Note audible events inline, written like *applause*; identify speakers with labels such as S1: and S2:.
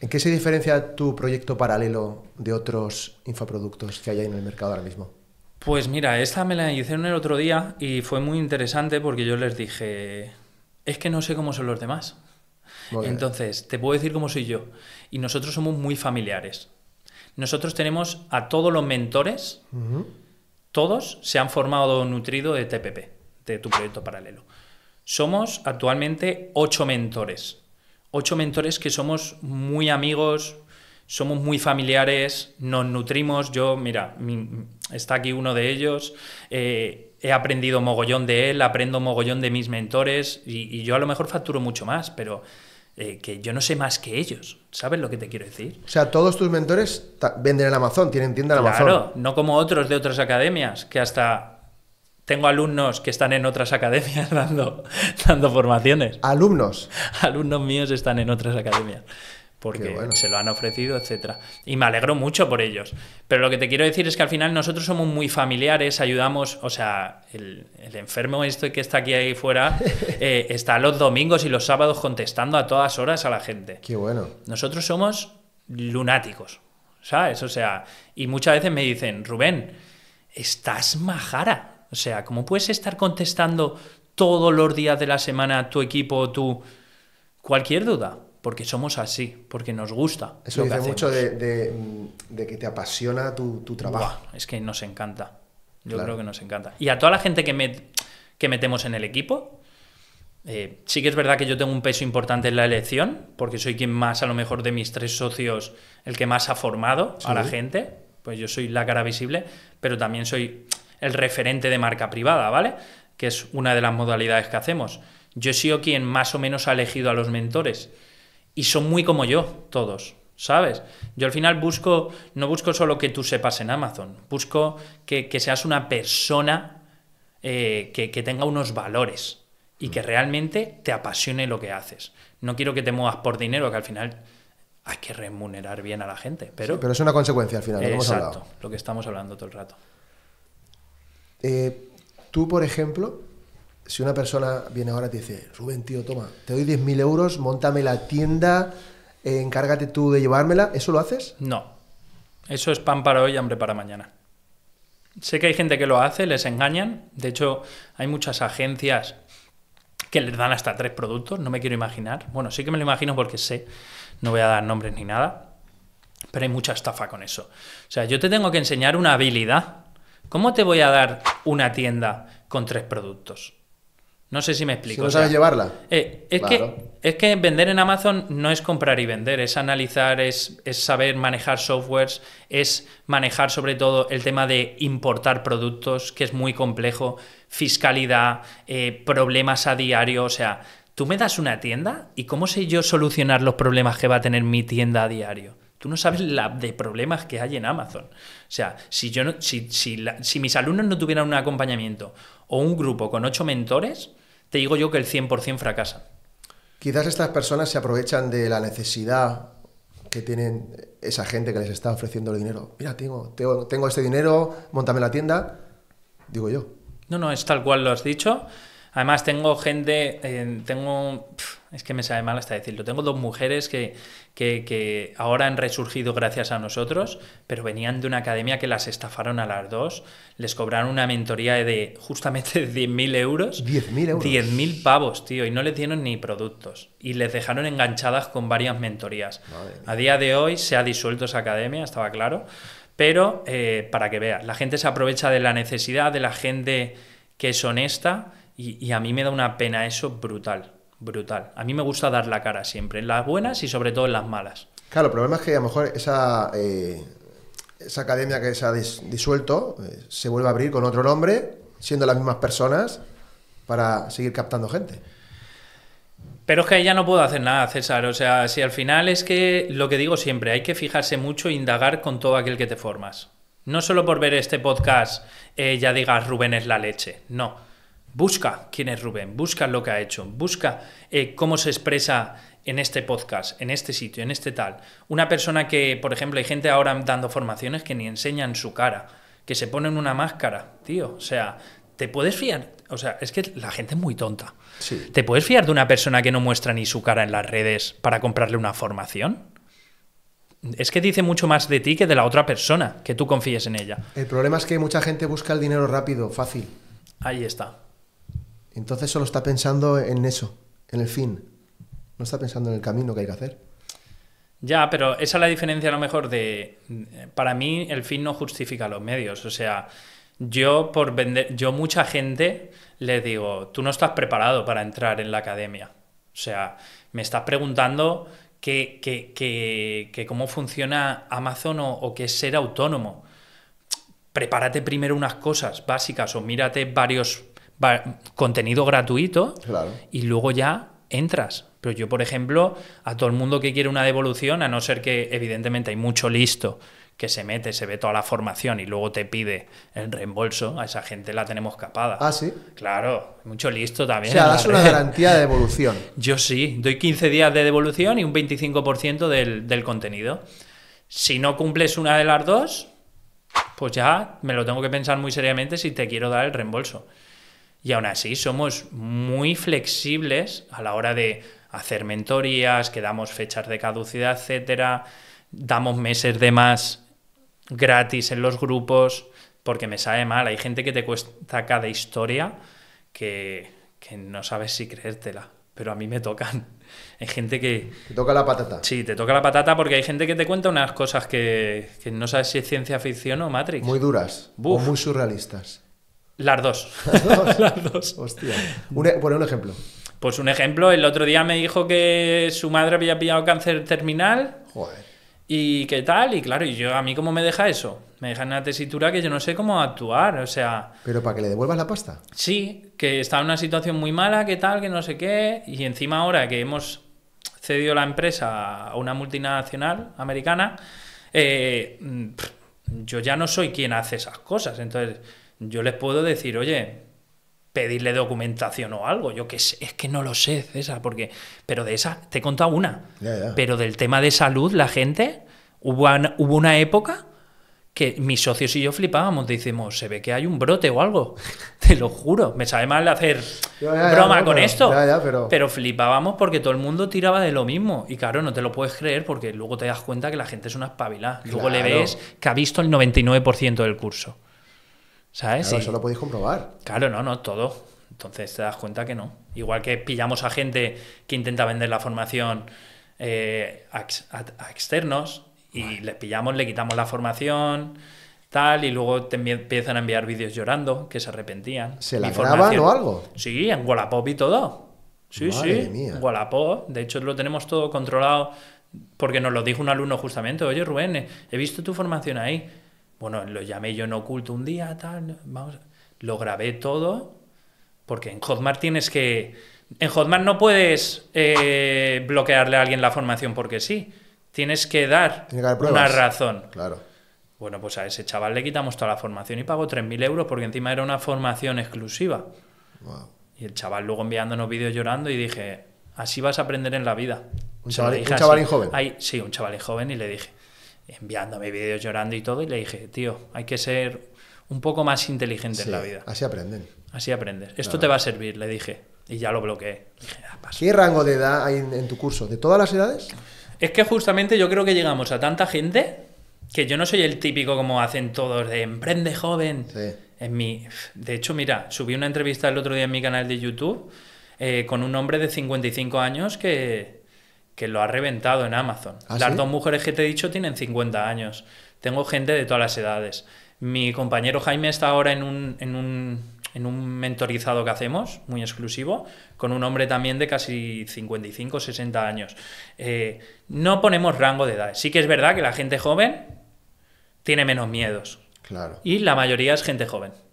S1: ¿En qué se diferencia tu proyecto paralelo de otros infoproductos que hay en el mercado ahora mismo?
S2: Pues mira, esta me la hicieron el otro día y fue muy interesante porque yo les dije, es que no sé cómo son los demás. Entonces, te puedo decir cómo soy yo. Y nosotros somos muy familiares. Nosotros tenemos a todos los mentores, todos se han formado nutrido de TPP, de tu proyecto paralelo. Somos actualmente ocho mentores ocho mentores que somos muy amigos, somos muy familiares, nos nutrimos. Yo, mira, está aquí uno de ellos. Eh, he aprendido mogollón de él, aprendo mogollón de mis mentores y, yo a lo mejor facturo mucho más, pero eh, que yo no sé más que ellos. ¿Sabes lo que te quiero decir?
S1: O sea, todos tus mentores venden en Amazon, tienen tienda en Amazon. Claro,
S2: no como otros de otras academias que hasta tengo alumnos que están en otras academias *laughs* dando, formaciones. ¿Alumnos? Alumnos míos están en otras academias porque se lo han ofrecido, etcétera. Y me alegro mucho por ellos. Pero lo que te quiero decir es que al final nosotros somos muy familiares, ayudamos, o sea, el, enfermo este que está aquí ahí fuera *laughs* eh, está los domingos y los sábados contestando a todas horas a la gente. Qué bueno. Nosotros somos lunáticos, ¿sabes? O sea, y muchas veces me dicen, Rubén, estás majara. O sea, cómo puedes estar contestando todos los días de la semana tu equipo, tu cualquier duda, porque somos así, porque nos gusta. Eso dice mucho
S1: de, que te apasiona tu, trabajo. es que nos
S2: encanta. Yo creo que nos encanta. Y a toda la gente que, metemos en el equipo, eh, sí que es verdad que yo tengo un peso importante en la elección, porque soy quien más, a lo mejor, de mis tres socios, el que más ha formado a la gente. Pues yo soy la cara visible, pero también soy el referente de marca privada, ¿vale? Que es una de las modalidades que hacemos. Yo he sido quien más o menos ha elegido a los mentores. Y son muy como yo, todos, ¿sabes? Yo al final busco, no busco solo que tú sepas en Amazon, busco que, seas una persona eh, que, tenga unos valores y que mm. realmente te apasione lo que haces. No quiero que te muevas por dinero, que al final hay que remunerar bien a la gente. Pero, pero es una consecuencia al final, lo hemos Lo que estamos hablando todo el rato.
S1: Eh, tú, por ejemplo, si una persona viene ahora y te dice, Rubén, tío, toma, te doy 10.000 euros, montame la tienda, eh, encárgate tú de llevármela, ¿eso lo haces? No.
S2: Eso es pan para hoy, hambre para mañana. Sé que hay gente que lo hace, les engañan. De hecho, hay muchas agencias que les dan hasta tres productos, no me quiero imaginar. Bueno, sí que me lo imagino porque sé, no voy a dar nombres ni nada, pero hay mucha estafa con eso. O sea, yo te tengo que enseñar una habilidad ¿Cómo te voy a dar una tienda con tres productos? No sé si me explico. Si sabes llevarla. Eh, es, que, es que vender en Amazon no es comprar y vender, es analizar, es, saber manejar softwares, es manejar sobre todo el tema de importar productos, que es muy complejo, fiscalidad, eh, problemas a diario. O sea, tú me das una tienda y ¿cómo sé yo solucionar los problemas que va a tener mi tienda a diario? Tú no sabes la de problemas que hay en Amazon. O sea, si, yo no, si, mis alumnos no tuvieran un acompañamiento o un grupo con ocho mentores, te digo yo que el 100% fracasa.
S1: Quizás estas personas se aprovechan de la necesidad que tienen esa gente que les está ofreciendo el dinero. Mira, tengo, tengo, tengo este dinero, montame la tienda, digo yo.
S2: No, no, es tal cual lo has dicho. Además, tengo gente, eh, tengo, es que me sabe mal hasta decirlo, tengo dos mujeres que, ahora han resurgido gracias a nosotros, pero venían de una academia que las estafaron a las dos, les cobraron una mentoría de justamente 10.000 *laughs* euros. 10.000 euros. 10.000 pavos, tío, y no les dieron ni productos. Y les dejaron enganchadas con varias mentorías. A día de hoy se ha disuelto esa academia, estaba claro. Pero eh, para que veas, la gente se aprovecha de la necesidad de la gente que es honesta y, a mí me da una pena eso brutal, brutal. A mí me gusta dar la cara siempre, en las buenas y sobre todo en las malas.
S1: Claro, el problema es que a lo mejor esa, eh, esa academia que se ha disuelto eh, se vuelve a abrir con otro nombre, siendo las mismas personas, para seguir captando gente.
S2: Pero es que ya no puedo hacer nada, César. O sea, si al final es que lo que digo siempre, hay que fijarse mucho e indagar con todo aquel que te formas. No solo por ver este podcast eh, ya digas Rubén es la leche, no. Busca quién es Rubén, busca lo que ha hecho, busca eh, cómo se expresa en este podcast, en este sitio, en este tal. Una persona que, por ejemplo, hay gente ahora dando formaciones que ni enseñan su cara, que se ponen una máscara, tío. O sea, te puedes fiar. O sea, es que la gente es muy tonta. ¿Te puedes fiar de una persona que no muestra ni su cara en las redes para comprarle una formación? Es que dice mucho más de ti que de la otra persona, que tú confíes en ella.
S1: El problema es que mucha gente busca el dinero rápido, fácil. Ahí está. Entonces solo está pensando en eso, en el fin. No está pensando en el camino que hay que hacer.
S2: Ya, pero esa es la diferencia a lo mejor de... Para mí el fin no justifica los medios. O sea, yo por vender... Yo mucha gente le digo, tú no estás preparado para entrar en la academia. O sea, me estás preguntando que, cómo funciona Amazon o, o qué es ser autónomo. Prepárate primero unas cosas básicas o mírate varios contenido gratuito y luego ya entras. Pero yo, por ejemplo, a todo el mundo que quiere una devolución, a no ser que evidentemente hay mucho listo que se mete, se ve toda la formación y luego te pide el reembolso, a esa gente la tenemos capada. Ah, sí. Claro, mucho listo también. O sea, das una garantía de devolución. *laughs* Yo sí, doy 15 días de devolución y un 25% del contenido. Si no cumples una de las dos, pues ya me lo tengo que pensar muy seriamente si te quiero dar el reembolso. Y aún así somos muy flexibles a la hora de hacer mentorías, que damos fechas de caducidad, etcétera, damos meses de más gratis en los grupos, porque me sabe mal. Hay gente que te cuesta cada historia que, no sabes si creértela, pero a mí me tocan. *laughs* Hay gente que... Te toca la patata. Sí, te toca la patata porque hay gente que te cuenta unas cosas que, no sabes si es ciencia ficción o Matrix. Muy
S1: duras. O muy surrealistas.
S2: Las dos. Las dos. *laughs* Hostia. Un,
S1: e, un ejemplo.
S2: Pues un ejemplo, el otro día me dijo que su madre había pillado cáncer terminal. Joder. Y qué tal, y claro, y yo a mí cómo me deja eso. Me deja en una tesitura que yo no sé cómo actuar, o sea...
S1: Pero para que le devuelvas la pasta.
S2: Sí, que está en una situación muy mala, qué tal, que no sé qué. Y encima ahora que hemos cedido la empresa a una multinacional americana, eh, mm, yo ya no soy quien hace esas cosas. Entonces, yo les puedo decir, oye, pedirle documentación o algo. Yo que sé, es que no lo sé, César, porque. Pero de esa, te he contado una. Pero del tema de salud, la gente, hubo una, hubo una época que mis socios y yo flipábamos, decimos, se ve que hay un brote o algo, *laughs* te lo juro, me sabe mal hacer broma con esto, pero... flipábamos porque todo el mundo tiraba de lo mismo y claro, no te lo puedes creer porque luego te das cuenta que la gente es una espabilada, luego le ves que ha visto el 99% del curso. ¿Sabes? Eso lo podéis comprobar. Claro, no, no, todo. Entonces te das cuenta que no. Igual que pillamos a gente que intenta vender la formación eh, a, externos y les pillamos, le quitamos la formación, tal, y luego te empiezan a enviar vídeos llorando, que se arrepentían. ¿Se la graban o algo? Sí, en Wallapop y todo. Sí, sí, Wallapop. De hecho, lo tenemos todo controlado porque nos lo dijo un alumno justamente. Oye, Rubén, he visto tu formación ahí bueno, lo llamé yo en oculto un día, tal, vamos, lo grabé todo, porque en Hotmart tienes que... En Hotmart no puedes eh, bloquearle a alguien la formación porque sí, tienes que dar una razón. Claro. Bueno, pues a ese chaval le quitamos toda la formación y pagó 3.000 euros porque encima era una formación exclusiva. Y el chaval luego enviándonos vídeos llorando y dije, así vas a aprender en la vida. Un, chaval, joven. sí, un y joven y le dije, enviándome vídeos llorando y todo, y le dije, tío, hay que ser un poco más inteligente en la vida. Así aprenden. Así aprendes. Esto te va a servir, le dije. Y ya lo bloqueé. Dije,
S1: ah, ¿Qué rango de edad hay en, tu curso? ¿De todas las edades?
S2: Es que justamente yo creo que llegamos a tanta gente que yo no soy el típico como hacen todos de emprende joven. En mi... De hecho, mira, subí una entrevista el otro día en mi canal de YouTube eh, con un hombre de 55 años que, que lo ha reventado en Amazon. ¿Ah, las dos mujeres que te he dicho tienen 50 años. Tengo gente de todas las edades. Mi compañero Jaime está ahora en un, mentorizado que hacemos, muy exclusivo, con un hombre también de casi 55, 60 años. Eh, no ponemos rango de edad. Sí que es verdad que la gente joven tiene menos miedos. Claro. Y la mayoría es gente joven.